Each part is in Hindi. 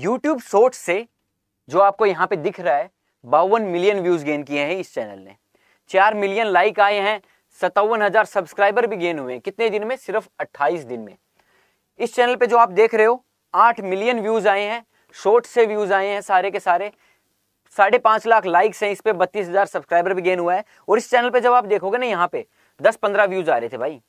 यूट्यूब शॉर्ट्स से जो आपको यहाँ पे दिख रहा है बावन मिलियन व्यूज़ गेन किए हैं इस चैनल ने चार मिलियन लाइक आए हैं सत्तावन हज़ार सब्सक्राइबर भी गेन हुए हैं कितने दिन में सिर्फ अट्ठाईस दिन में इस चैनल पे जो आप देख रहे हो आठ मिलियन व्यूज़ आए हैं शॉर्ट से व्यूज़ आए हैं सारे के सारे साढ़े पांच लाख लाइक्स हैं इस पे बत्तीस हज़ार सब्सक्राइबर भी गेन हुआ है और इस चैनल पर जब आप देखोगे ना यहाँ पे दस पंद्रह व्यूज़ आ रहे थे भाई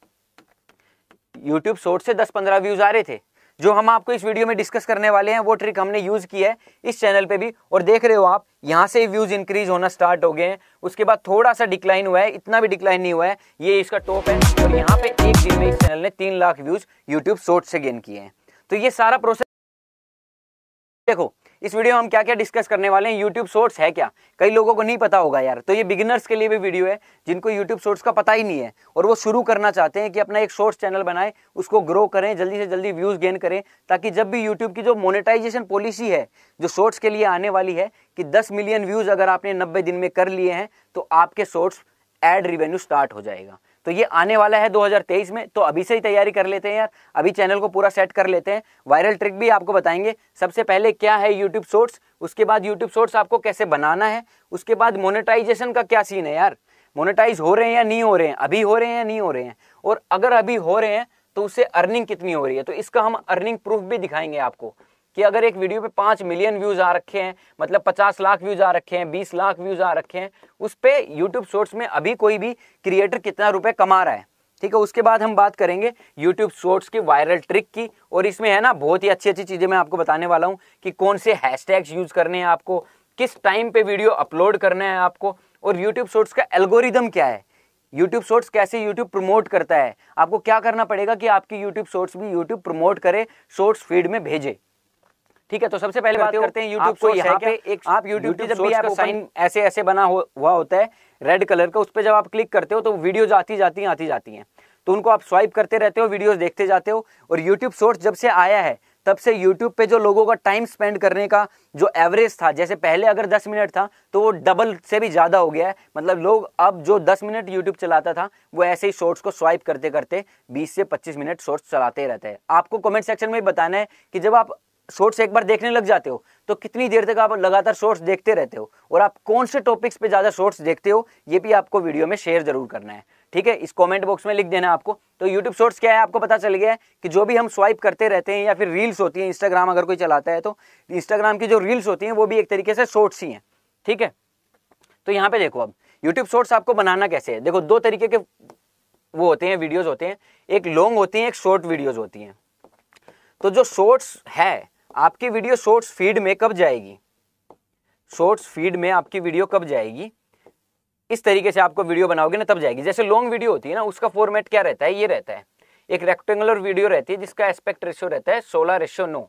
यूट्यूब शॉर्ट से दस पंद्रह व्यूज़ आ रहे थे जो हम आपको इस वीडियो में डिस्कस करने वाले हैं वो ट्रिक हमने यूज़ की है इस चैनल पे भी और देख रहे हो आप यहाँ से व्यूज़ इंक्रीज होना स्टार्ट हो गए हैं उसके बाद थोड़ा सा डिक्लाइन हुआ है इतना भी डिक्लाइन नहीं हुआ है ये इसका टॉप है और यहाँ पे एक दिन में इस चैनल ने तीन लाख व्यूज़ यूट्यूब शॉर्ट से गेन किए हैं तो ये सारा प्रोसेस देखो इस वीडियो में हम क्या क्या डिस्कस करने वाले हैं यूट्यूब शॉर्ट्स है क्या कई लोगों को नहीं पता होगा यार तो ये बिगिनर्स के लिए भी वीडियो है जिनको यूट्यूब शॉर्ट्स का पता ही नहीं है और वो शुरू करना चाहते हैं कि अपना एक शॉर्ट्स चैनल बनाए उसको ग्रो करें जल्दी से जल्दी व्यूज़ गेन करें ताकि जब भी यूट्यूब की जो मोनिटाइजेशन पॉलिसी है जो शॉर्ट्स के लिए आने वाली है कि दस मिलियन व्यूज़ अगर आपने नब्बे दिन में कर लिए हैं तो आपके शॉर्ट्स एड रिवेन्यू स्टार्ट हो जाएगा तो ये आने वाला है 2023 में तो अभी से ही तैयारी कर लेते हैं यार अभी चैनल को पूरा सेट कर लेते हैं वायरल ट्रिक भी आपको बताएंगे सबसे पहले क्या है यूट्यूब शॉर्ट्स उसके बाद यूट्यूब शॉर्ट्स आपको कैसे बनाना है उसके बाद मोनेटाइजेशन का क्या सीन है यार मोनेटाइज हो रहे हैं या नहीं हो रहे हैं अभी हो रहे हैं या नहीं हो रहे हैं और अगर अभी हो रहे हैं तो उससे अर्निंग कितनी हो रही है तो इसका हम अर्निंग प्रूफ भी दिखाएंगे आपको कि अगर एक वीडियो पे पाँच मिलियन व्यूज़ आ रखे हैं मतलब पचास लाख व्यूज़ आ रखे हैं बीस लाख व्यूज़ आ रखे हैं उस पर यूट्यूब शॉर्ट्स में अभी कोई भी क्रिएटर कितना रुपये कमा रहा है ठीक है उसके बाद हम बात करेंगे यूट्यूब शॉर्ट्स की वायरल ट्रिक की और इसमें है ना बहुत ही अच्छी अच्छी चीज़ें मैं आपको बताने वाला हूँ कि कौन से हैशटैग्स यूज़ करने हैं आपको किस टाइम पे वीडियो अपलोड करना है आपको और यूट्यूब शॉर्ट्स का एल्गोरिदम क्या है यूट्यूब Shorts कैसे यूट्यूब प्रमोट करता है आपको क्या करना पड़ेगा कि आपकी यूट्यूब Shorts भी यूट्यूब प्रमोट करे Shorts फीड में भेजे ठीक है तो सबसे पहले बात करते हैं यूट्यूब को यहाँ पे एक आप यूट्यूब जब भी आपका साइन ऐसे ऐसे बना हुआ होता है रेड कलर का उस पर जब आप क्लिक करते हो तो वीडियोज आती जाती हैं आती जाती हैं तो उनको आप स्वाइप करते रहते हो वीडियोस देखते जाते हो और यूट्यूब सोर्स जब से आया है तब से YouTube पे जो लोगों का टाइम स्पेंड करने का जो एवरेज था जैसे पहले अगर 10 मिनट था तो वो डबल से भी ज़्यादा हो गया है मतलब लोग अब जो 10 मिनट YouTube चलाता था वो ऐसे ही शॉर्ट्स को स्वाइप करते करते 20 से 25 मिनट शॉर्ट्स चलाते रहते हैं आपको कमेंट सेक्शन में बताना है कि जब आप शॉर्ट्स एक बार देखने लग जाते हो तो कितनी देर तक आप लगातार शॉर्ट्स देखते रहते हो और आप कौन से टॉपिक्स पे ज़्यादा शॉर्ट्स देखते हो ये भी आपको वीडियो में शेयर जरूर करना है ठीक है इस कमेंट बॉक्स में लिख देना आपको तो यूट्यूब शॉर्ट्स क्या है आपको पता चल गया है कि जो भी हम स्वाइप करते रहते हैं या फिर रील्स होती हैं इंस्टाग्राम अगर कोई चलाता है तो इंस्टाग्राम की जो रील्स होती हैं वो भी एक तरीके से शॉर्ट्स ही हैं ठीक है तो यहाँ पे देखो अब यूट्यूब शॉर्ट्स आपको बनाना कैसे है देखो दो तरीके के वो होते हैं वीडियोज़ होते हैं एक लॉन्ग होती हैं एक शॉर्ट वीडियोज़ होती हैं तो जो शॉर्ट्स है आपकी वीडियो शॉर्ट्स फीड में कब जाएगी शॉर्ट्स फीड में आपकी वीडियो कब जाएगी इस तरीके से आपको वीडियो बनाओगे ना तब जाएगी जैसे लॉन्ग वीडियो होती है ना उसका फॉर्मेट क्या रहता है ये रहता है एक रेक्टेंगुलर वीडियो रहती है जिसका एस्पेक्ट रेशियो रहता है सोलह रेशियो नौ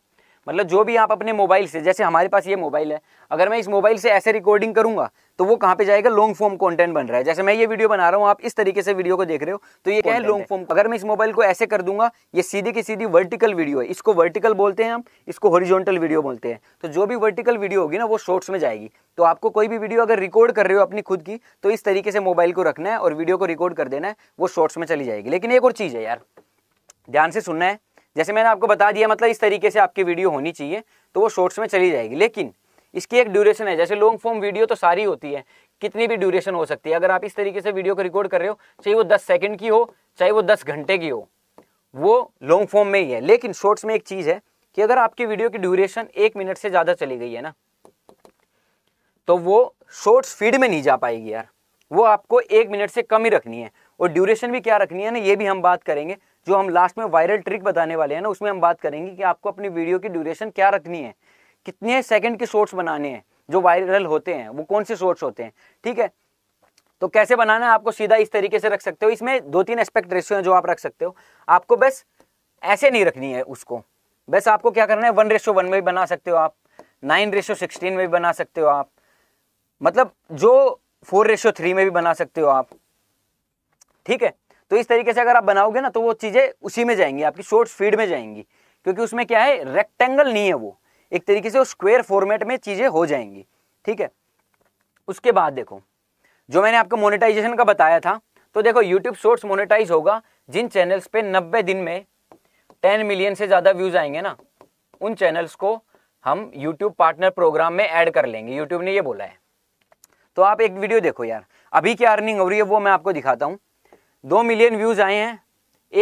मतलब जो भी आप अपने मोबाइल से जैसे हमारे पास ये मोबाइल है अगर मैं इस मोबाइल से ऐसे रिकॉर्डिंग करूंगा तो वो कहाँ पे जाएगा लॉन्ग फॉर्म कंटेंट बन रहा है जैसे मैं ये वीडियो बना रहा हूँ आप इस तरीके से वीडियो को देख रहे हो तो ये क्या है लॉन्ग फॉर्म अगर मैं इस मोबाइल को ऐसे कर दूंगा ये सीधी की सीधी वर्टिकल वीडियो है इसको वर्टिकल बोलते हैं हम इसको हॉरिजॉन्टल वीडियो बोलते हैं तो जो भी वर्टिकल वीडियो होगी ना वो शॉर्ट्स में जाएगी तो आपको कोई भी वीडियो अगर रिकॉर्ड कर रहे हो अपनी खुद की तो इस तरीके से मोबाइल को रखना है और वीडियो को रिकॉर्ड कर देना है वो शॉर्ट्स में चली जाएगी लेकिन एक और चीज़ है यार ध्यान से सुनना है जैसे मैंने आपको बता दिया मतलब इस तरीके से आपकी वीडियो होनी चाहिए तो वो शॉर्ट्स में चली जाएगी लेकिन इसकी एक ड्यूरेशन है जैसे लॉन्ग फॉर्म वीडियो तो सारी होती है कितनी भी ड्यूरेशन हो सकती है अगर आप इस तरीके से वीडियो को रिकॉर्ड कर रहे हो चाहे वो दस सेकेंड की हो चाहे वो दस घंटे की हो वो लॉन्ग फॉर्म में ही है लेकिन शॉर्ट्स में एक चीज़ है कि अगर आपकी वीडियो की ड्यूरेशन एक मिनट से ज़्यादा चली गई है ना तो वो शॉर्ट्स फीड में नहीं जा पाएगी यार वो आपको एक मिनट से कम ही रखनी है और ड्यूरेशन भी क्या रखनी है ना ये भी हम बात करेंगे जो हम लास्ट में वायरल ट्रिक बताने वाले हैं ना उसमें हम बात करेंगे कि आपको अपनी वीडियो की ड्यूरेशन क्या रखनी है कितने सेकंड के शॉर्ट्स बनाने हैं जो वायरल होते हैं वो कौन से शॉर्ट्स होते हैं ठीक है तो कैसे बनाना है आपको सीधा इस तरीके से रख सकते हो इसमें दो तीन एस्पेक्ट रेशियो हैं जो आप रख सकते हो आपको बस ऐसे नहीं रखनी है उसको बस आपको क्या करना है वन रेशो वन में भी बना सकते हो आप नाइन रेशो सिक्सटीन में भी बना सकते हो आप मतलब जो फोर रेशो थ्री में भी बना सकते हो आप ठीक है तो इस तरीके से अगर आप बनाओगे ना तो वो चीज़ें उसी में जाएंगी आपकी शॉर्ट फीड में जाएंगी क्योंकि उसमें क्या है रेक्टेंगल नहीं है वो एक तरीके से वो स्क्वेयर फॉर्मेट में चीज़ें हो जाएंगी ठीक है उसके बाद देखो जो मैंने आपको मोनेटाइजेशन का बताया था तो देखो यूट्यूब शॉर्ट्स मोनेटाइज होगा जिन चैनल्स पे 90 दिन में 10 मिलियन से ज़्यादा व्यूज़ आएंगे ना उन चैनल्स को हम यूट्यूब पार्टनर प्रोग्राम में ऐड कर लेंगे यूट्यूब ने ये बोला है तो आप एक वीडियो देखो यार अभी क्या अर्निंग हो रही है वो मैं आपको दिखाता हूँ दो मिलियन व्यूज़ आए हैं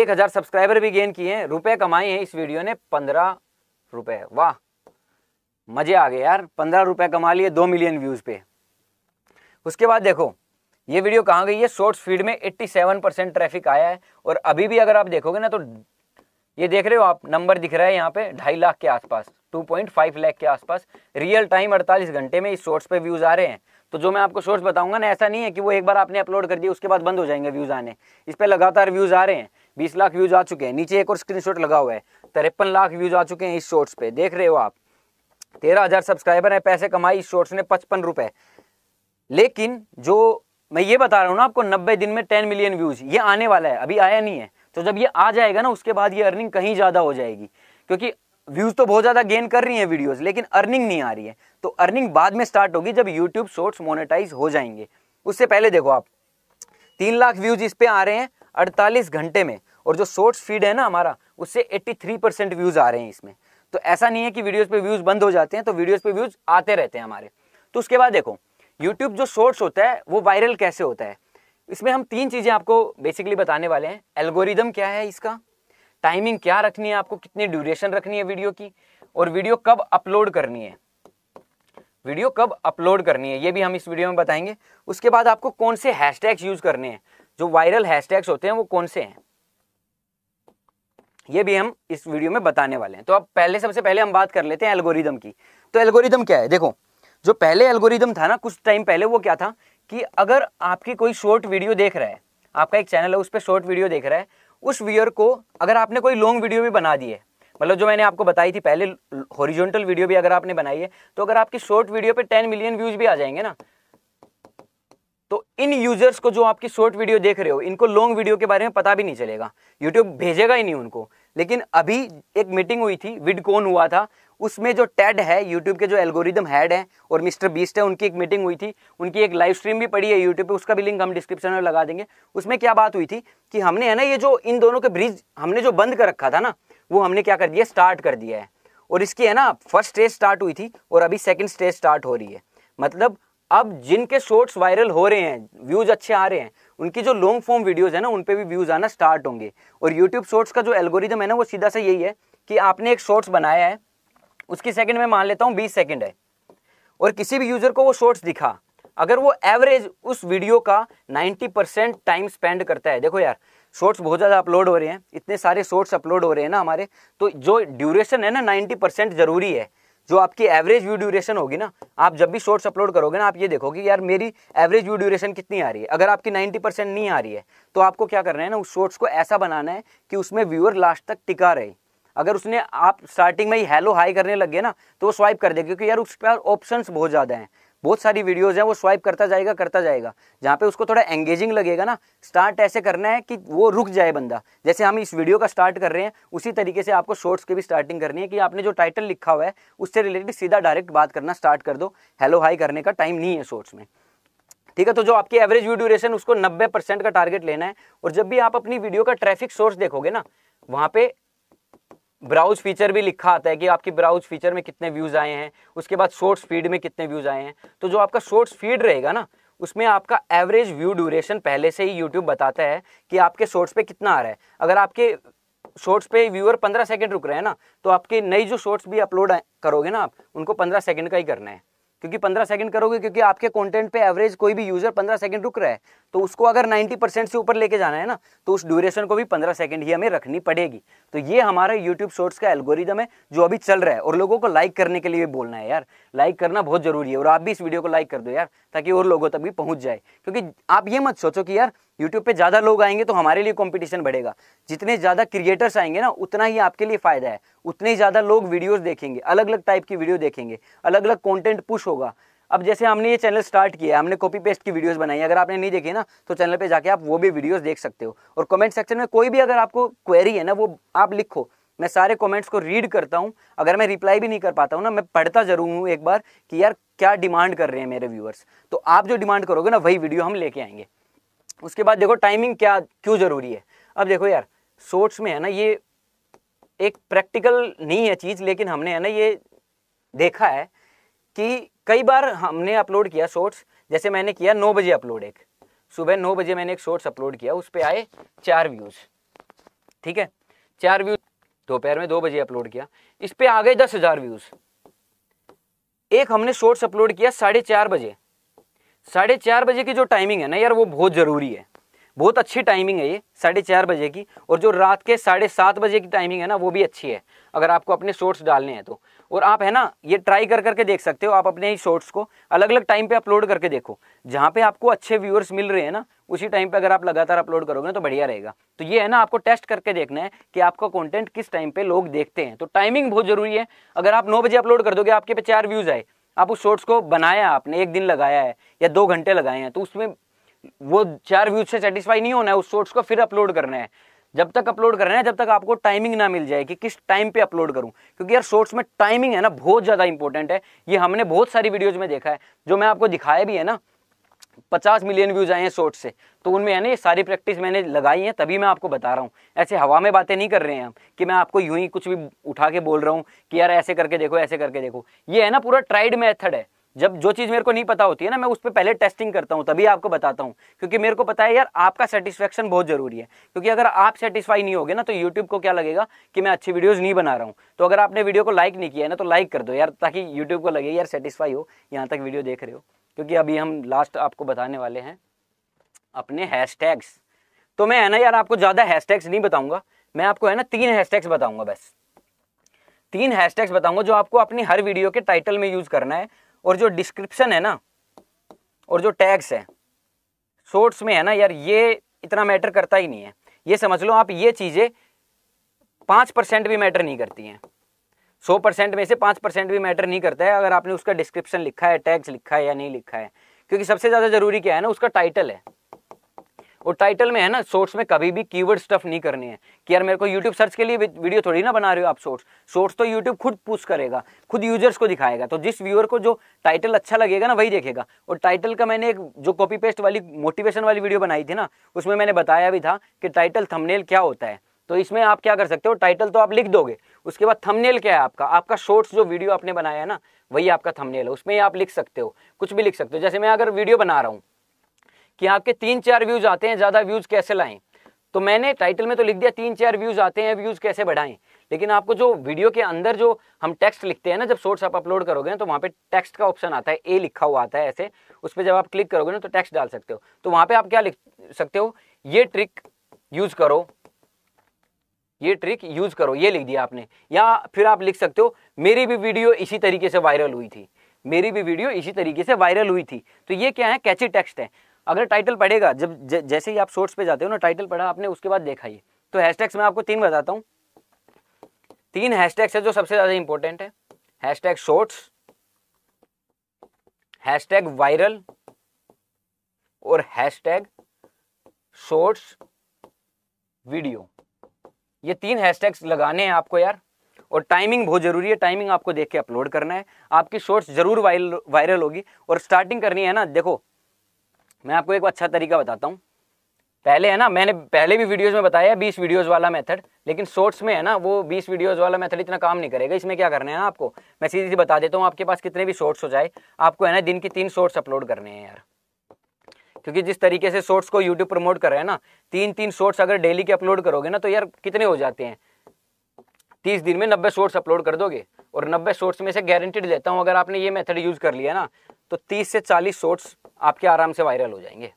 एक हज़ार सब्सक्राइबर भी गेन किए हैं रुपए कमाए हैं इस वीडियो ने पंद्रह रुपए वाह मज़े आ गए यार पंद्रह रुपए कमा लिए दो मिलियन व्यूज़ पे उसके बाद देखो ये वीडियो कहाँ गई है शॉर्ट्स फीड में 87 परसेंट ट्रैफिक आया है और अभी भी अगर आप देखोगे ना तो ये देख रहे हो आप नंबर दिख रहा है यहाँ पे ढाई लाख के आसपास 2.5 लाख के आसपास रियल टाइम 48 घंटे में इस शॉर्ट्स पे व्यूज़ आ रहे हैं तो जो मैं आपको शॉर्ट्स बताऊंगा ना ऐसा नहीं है कि वो एक बार आपने अपलोड कर दिया उसके बाद बंद हो जाएंगे व्यूज़ आने इस पर लगातार व्यूज़ आ रहे हैं बीस लाख व्यूज़ आ चुके हैं नीचे एक और स्क्रीन लगा हुआ है तिरपन लाख व्यूज़ आ चुके हैं इस शॉर्ट्स पे देख रहे हो आप तेरह सब्सक्राइबर है पैसे कमाई इस शॉर्ट्स ने पचपन लेकिन जो मैं ये बता रहा हूँ ना आपको नब्बे दिन में टेन मिलियन व्यूज़ ये आने वाला है अभी आया नहीं है तो जब ये आ जाएगा ना उसके बाद ये अर्निंग कहीं ज़्यादा हो जाएगी क्योंकि व्यूज़ तो बहुत ज़्यादा गेन कर रही है वीडियोस लेकिन अर्निंग नहीं आ रही है तो अर्निंग बाद में स्टार्ट होगी जब यूट्यूब शॉर्ट्स मोनेटाइज हो जाएंगे उससे पहले देखो आप तीन लाख व्यूज़ इस पे आ रहे हैं अड़तालीस घंटे में और जो शॉर्ट्स फीड है ना हमारा उससे 83 परसेंट व्यूज़ आ रहे हैं इसमें तो ऐसा नहीं है कि वीडियोज़ पे व्यूज़ बंद हो जाते हैं तो वीडियोज़ पे व्यूज़ आते रहते हैं हमारे तो उसके बाद देखो यूट्यूब जो शॉर्ट्स होता है वो वायरल कैसे होता है इसमें हम तीन चीज़ें आपको बेसिकली बताने वाले हैं एल्गोरिदम क्या है इसका टाइमिंग क्या रखनी है आपको कितनी ड्यूरेशन रखनी है वीडियो की और वीडियो कब अपलोड करनी है वीडियो कब अपलोड करनी है ये भी हम इस वीडियो में बताएंगे उसके बाद आपको कौन से हैशटैग्स यूज करने हैं जो वायरल हैशटैग्स होते हैं वो कौन से हैं ये भी हम इस वीडियो में बताने वाले हैं तो अब पहले सबसे पहले हम बात कर लेते हैं एल्गोरिदम की तो एल्गोरिदम क्या है देखो जो पहले एल्गोरिदम था ना कुछ टाइम पहले वो क्या था कि अगर आपकी कोई शॉर्ट वीडियो देख रहा है आपका एक चैनल है उस पर शॉर्ट वीडियो देख रहा है उस वियर को अगर आपने कोई लॉन्ग वीडियो भी बना दी है मतलब जो मैंने आपको बताई थी पहले हॉरिजॉन्टल वीडियो भी अगर आपने बनाई है तो अगर आपकी शॉर्ट वीडियो पे टेन मिलियन व्यूज भी आ जाएंगे ना तो इन यूजर्स को जो आपकी शॉर्ट वीडियो देख रहे हो इनको लॉन्ग वीडियो के बारे में पता भी नहीं चलेगा यूट्यूब भेजेगा ही नहीं उनको लेकिन अभी एक मीटिंग हुई थी विडकॉन हुआ था उसमें जो टेड है यूट्यूब के जो एल्गोरिदम हेड है और मिस्टर बीस्ट है उनकी एक मीटिंग हुई थी उनकी एक लाइव स्ट्रीम भी पड़ी है यूट्यूब पे उसका भी लिंक हम डिस्क्रिप्शन में लगा देंगे उसमें क्या बात हुई थी कि हमने है ना ये जो इन दोनों के ब्रिज हमने जो बंद कर रखा था ना वो हमने क्या कर दिया स्टार्ट कर दिया है और इसकी है ना फर्स्ट स्टेज स्टार्ट हुई थी और अभी सेकेंड स्टेज स्टार्ट हो रही है मतलब अब जिनके शॉर्ट्स वायरल हो रहे हैं व्यूज अच्छे आ रहे हैं उनकी जो लॉन्ग फॉर्म वीडियोज है ना उन पर भी व्यूज आना स्टार्ट होंगे और यूट्यूब शॉर्ट्स का जो एल्गोरिदम है ना वो सीधा सा यही है कि आपने एक शॉर्ट्स बनाया है उसकी सेकंड में मान लेता हूँ बीस सेकंड है और किसी भी यूज़र को वो शॉर्ट्स दिखा अगर वो एवरेज उस वीडियो का नाइन्टी परसेंट टाइम स्पेंड करता है देखो यार शॉर्ट्स बहुत ज़्यादा अपलोड हो रहे हैं इतने सारे शॉर्ट्स अपलोड हो रहे हैं ना हमारे तो जो ड्यूरेशन है ना नाइन्टी परसेंट ज़रूरी है जो आपकी एवरेज व्यू ड्यूरेशन होगी ना आप जब भी शॉर्ट्स अपलोड करोगे ना आप ये देखोगे यार मेरी एवरेज व्यू ड्यूरेशन कितनी आ रही है अगर आपकी 90 परसेंट नहीं आ रही है तो आपको क्या करना है ना उस शॉर्ट्स को ऐसा बनाना है कि उसमें व्यूअर लास्ट तक टिका रहे अगर उसने आप स्टार्टिंग में ही हेलो हाई करने लग गए ना तो वो स्वाइप कर दे क्योंकि यार उस पर ऑप्शंस बहुत ज़्यादा हैं बहुत सारी वीडियोज़ हैं वो स्वाइप करता जाएगा करता जाएगा जहाँ पे उसको थोड़ा एंगेजिंग लगेगा ना स्टार्ट ऐसे करना है कि वो रुक जाए बंदा जैसे हम इस वीडियो का स्टार्ट कर रहे हैं उसी तरीके से आपको शॉर्ट्स की भी स्टार्टिंग करनी है कि आपने जो टाइटल लिखा हुआ है उससे रिलेटेड सीधा डायरेक्ट बात करना स्टार्ट कर दो हेलो हाई करने का टाइम नहीं है शॉर्ट्स में ठीक है तो जो आपकी एवरेज व्यू ड्यूरेशन उसको 90 परसेंट का टारगेट लेना है और जब भी आप अपनी वीडियो का ट्रैफिक सोर्स देखोगे ना वहाँ पे ब्राउज फीचर भी लिखा आता है कि आपके ब्राउज फीचर में कितने व्यूज़ आए हैं उसके बाद शॉर्ट फीड में कितने व्यूज़ आए हैं तो जो आपका शॉर्ट्स फीड रहेगा ना उसमें आपका एवरेज व्यू ड्यूरेशन पहले से ही यूट्यूब बताता है कि आपके शॉर्ट्स पे कितना आ रहा है अगर आपके शॉर्ट्स पे व्यूअर पंद्रह सेकंड रुक रहे हैं ना तो आपके नई जो शॉर्ट्स भी अपलोड करोगे ना आप उनको पंद्रह सेकंड का ही करना है क्योंकि 15 सेकंड करोगे क्योंकि आपके कंटेंट पे एवरेज कोई भी यूजर 15 सेकंड रुक रहा है तो उसको अगर 90 परसेंट से ऊपर लेके जाना है ना तो उस ड्यूरेशन को भी 15 सेकंड ही हमें रखनी पड़ेगी तो ये हमारा यूट्यूब शॉर्ट्स का एल्गोरिदम है जो अभी चल रहा है और लोगों को लाइक करने के लिए बोलना है यार लाइक करना बहुत जरूरी है और आप भी इस वीडियो को लाइक कर दो यार ताकि और लोगों तक भी पहुंच जाए क्योंकि आप ये मत सोचो कि यार यूट्यूब पे ज़्यादा लोग आएंगे तो हमारे लिए कंपटीशन बढ़ेगा जितने ज़्यादा क्रिएटर्स आएंगे ना उतना ही आपके लिए फ़ायदा है उतने ही ज़्यादा लोग वीडियोस देखेंगे अलग अलग टाइप की वीडियो देखेंगे अलग अलग कंटेंट पुश होगा अब जैसे हमने ये चैनल स्टार्ट किया है हमने कॉपी पेस्ट की वीडियोस बनाई अगर आपने नहीं देखी ना तो चैनल पे जाके आप वो भी वीडियोस देख सकते हो और कमेंट सेक्शन में कोई भी अगर आपको क्वेरी है ना वो आप लिखो मैं सारे कमेंट्स को रीड करता हूँ अगर मैं रिप्लाई भी नहीं कर पाता हूँ ना मैं पढ़ता जरूर हूँ एक बार कि यार क्या डिमांड कर रहे हैं मेरे व्यूअर्स तो आप जो डिमांड करोगे ना वही वीडियो हम लेके आएंगे उसके बाद देखो टाइमिंग क्या क्यों ज़रूरी है अब देखो यार शॉर्ट्स में है ना ये एक प्रैक्टिकल नहीं है चीज़ लेकिन हमने है ना ये देखा है कि कई बार हमने अपलोड किया शॉर्ट्स जैसे मैंने किया नौ बजे अपलोड एक सुबह नौ बजे मैंने एक शॉर्ट्स अपलोड किया उस पर आए चार व्यूज़ ठीक है चार व्यूज दोपहर में दो बजे अपलोड किया इस पर आ गए दस हज़ार व्यूज़ एक हमने शॉर्ट्स अपलोड किया साढ़े चार बजे साढ़े चार बजे की जो टाइमिंग है ना यार वो बहुत ज़रूरी है बहुत अच्छी टाइमिंग है ये साढ़े चार बजे की और जो रात के साढ़े सात बजे की टाइमिंग है ना वो भी अच्छी है अगर आपको अपने शॉर्ट्स डालने हैं तो और आप है ना ये ट्राई कर करके देख सकते हो आप अपने ही शॉर्ट्स को अलग अलग टाइम पे अपलोड करके देखो जहाँ पे आपको अच्छे व्यूअर्स मिल रहे हैं ना उसी टाइम पे अगर आप लगातार अपलोड करोगे ना तो बढ़िया रहेगा तो ये है ना आपको टेस्ट करके देखना है कि आपका कॉन्टेंट किस टाइम पे लोग देखते हैं तो टाइमिंग बहुत जरूरी है अगर आप नौ बजे अपलोड कर दोगे आपके पे चार व्यूज़ आए आप उस शॉर्ट्स को बनाया आपने एक दिन लगाया है या दो घंटे लगाए हैं तो उसमें वो चार व्यूज से सेटिस्फाई नहीं होना है उस शॉर्ट्स को फिर अपलोड करना है जब तक अपलोड करना है जब तक आपको टाइमिंग ना मिल जाए कि किस टाइम पे अपलोड करूं क्योंकि यार शॉर्ट्स में टाइमिंग है ना बहुत ज़्यादा इंपॉर्टेंट है ये हमने बहुत सारी वीडियोज में देखा है जो मैं आपको दिखाया भी है ना पचास मिलियन व्यूज आए हैं शॉर्ट से तो उनमें है ना ये सारी प्रैक्टिस मैंने लगाई है तभी मैं आपको बता रहा हूँ ऐसे हवा में बातें नहीं कर रहे हैं हम कि मैं आपको यूं ही कुछ भी उठा के बोल रहा हूँ कि यार ऐसे करके देखो ऐसे करके देखो ये है ना पूरा ट्राइड मेथड है जब जो चीज़ मेरे को नहीं पता होती है ना मैं उस पर पहले टेस्टिंग करता हूँ तभी आपको बताता हूँ क्योंकि मेरे को पता है यार आपका सेटिस्फेक्शन बहुत ज़रूरी है क्योंकि अगर आप सेटिस्फाई नहीं होगे ना तो यूट्यूब को क्या लगेगा कि मैं अच्छी वीडियोस नहीं बना रहा हूँ तो अगर आपने वीडियो को लाइक नहीं किया है ना तो लाइक कर दो यार ताकि यूट्यूब को लगे यार सेटिस्फाई हो यहाँ तक वीडियो देख रहे हो क्योंकि अभी हम लास्ट आपको बताने वाले हैं अपने हैशटैग्स तो मैं है ना यार आपको ज़्यादा हैशटैग्स नहीं बताऊंगा मैं आपको है ना तीन हैशटैग्स बताऊंगा बस तीन हैशटैग्स बताऊंगा जो आपको अपनी हर वीडियो के टाइटल में यूज़ करना है और जो डिस्क्रिप्शन है ना और जो टैग्स है शॉर्ट्स में है ना यार ये इतना मैटर करता ही नहीं है ये समझ लो आप ये चीज़ें पांच परसेंट भी मैटर नहीं करती हैं सौ परसेंट में से पाँच परसेंट भी मैटर नहीं करता है अगर आपने उसका डिस्क्रिप्शन लिखा है टैक्स लिखा है या नहीं लिखा है क्योंकि सबसे ज़्यादा जरूरी क्या है ना उसका टाइटल है और टाइटल में है ना शॉर्ट्स में कभी भी कीवर्ड स्टफ नहीं करनी है कि यार मेरे को यूट्यूब सर्च के लिए वीडियो थोड़ी ना बना रहे हो आप शॉर्ट्स शॉर्ट्स तो यूट्यूब खुद पुश करेगा खुद यूजर्स को दिखाएगा तो जिस व्यूअर को जो टाइटल अच्छा लगेगा ना वही देखेगा और टाइटल का मैंने एक जो कॉपी पेस्ट वाली मोटिवेशन वाली वीडियो बनाई थी ना उसमें मैंने बताया भी था कि टाइटल थमनेल क्या होता है तो इसमें आप क्या कर सकते हो टाइटल तो आप लिख दोगे उसके बाद थंबनेल क्या है आपका आपका शॉर्ट्स जो वीडियो आपने बनाया है ना वही आपका थंबनेल है उसमें आप लिख सकते हो कुछ भी लिख सकते हो जैसे मैं अगर वीडियो बना रहा हूँ कि आपके तीन चार व्यूज आते हैं ज़्यादा व्यूज कैसे लाएं तो मैंने टाइटल में तो लिख दिया तीन चार व्यूज आते हैं व्यूज कैसे बढ़ाएं लेकिन आपको जो वीडियो के अंदर जो हम टेक्स्ट लिखते हैं ना जब शॉर्ट्स आप अपलोड करोगे ना तो वहाँ पे टेक्स्ट का ऑप्शन आता है ए लिखा हुआ आता है ऐसे उस पर जब आप क्लिक करोगे ना तो टेक्स्ट डाल सकते हो तो वहाँ पे आप क्या लिख सकते हो ये ट्रिक यूज़ करो ये ट्रिक यूज़ करो ये लिख दिया आपने या फिर आप लिख सकते हो मेरी भी वीडियो इसी तरीके से वायरल हुई थी मेरी भी वीडियो इसी तरीके से वायरल हुई थी तो ये क्या है कैची टेक्स्ट है अगर टाइटल पढ़ेगा जब ज, जैसे ही आप शोर्ट्स पे जाते हो ना टाइटल पढ़ा आपने उसके बाद देखा ये तो हैशटैग्स मैं आपको तीन बताता हूँ तीन हैशटैग्स है जो सबसे ज़्यादा इंपॉर्टेंट है हैशटैग शॉर्ट्स हैशटैग वायरल और हैशटैग शॉर्ट्स वीडियो ये तीन हैशटैग्स लगाने हैं आपको यार और टाइमिंग बहुत ज़रूरी है टाइमिंग आपको देख के अपलोड करना है आपकी शॉर्ट्स ज़रूर वायरल वायरल होगी और स्टार्टिंग करनी है ना देखो मैं आपको एक अच्छा तरीका बताता हूँ पहले है ना मैंने पहले भी वीडियोस में बताया बीस वीडियोस वाला मेथड लेकिन शॉर्ट्स में है ना वो बीस वीडियोस वाला मेथड इतना काम नहीं करेगा इसमें क्या करना है ना आपको मैं सीधी सी बता देता हूँ आपके पास कितने भी शॉर्ट्स हो जाए आपको है ना दिन की तीन शॉर्ट्स अपलोड करने हैं यार क्योंकि जिस तरीके से शॉर्ट्स को यूट्यूब प्रमोट कर रहे हैं ना तीन तीन शॉर्ट्स अगर डेली के अपलोड करोगे ना तो यार कितने हो जाते हैं तीस दिन में नब्बे शॉर्ट्स अपलोड कर दोगे और नब्बे शॉर्ट्स में से गारंटेड लेता हूँ अगर आपने ये मेथड यूज कर लिया ना तो तीस से चालीस शॉर्ट्स आपके आराम से वायरल हो जाएंगे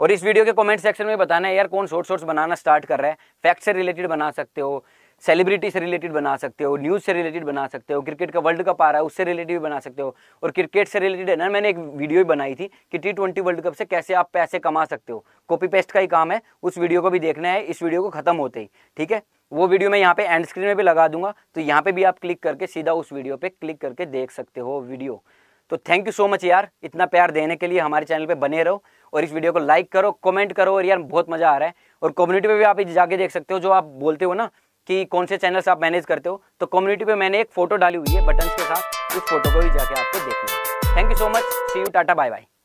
और इस वीडियो के कमेंट सेक्शन में बताना है यार कौन शॉर्ट शॉर्ट्स बनाना स्टार्ट कर रहा है फैक्ट से रिलेटेड बना सकते हो सेलिब्रिटी से रिलेटेड बना सकते हो न्यूज़ से रिलेटेड बना सकते हो क्रिकेट का वर्ल्ड कप आ रहा है उससे रिलेटेड भी बना सकते हो और क्रिकेट से रिलेटेड है ना मैंने एक वीडियो भी बनाई थी कि टी ट्वेंटी वर्ल्ड कप से कैसे आप पैसे कमा सकते हो कॉपी पेस्ट का ही काम है उस वीडियो को भी देखना है इस वीडियो को ख़त्म होते ही ठीक है वो वीडियो मैं यहाँ पे एंड स्क्रीन में भी लगा दूंगा तो यहाँ पे भी आप क्लिक करके सीधा उस वीडियो पे क्लिक करके देख सकते हो वीडियो तो थैंक यू सो मच यार इतना प्यार देने के लिए हमारे चैनल पे बने रहो और इस वीडियो को लाइक करो कमेंट करो और यार बहुत मज़ा आ रहा है और कम्युनिटी पे भी आप जाके देख सकते हो जो आप बोलते हो ना कि कौन से चैनल्स आप मैनेज करते हो तो कम्युनिटी पे मैंने एक फोटो डाली हुई है बटन्स के साथ उस फोटो को भी जाके आपको देखना thank you so much see you tata bye bye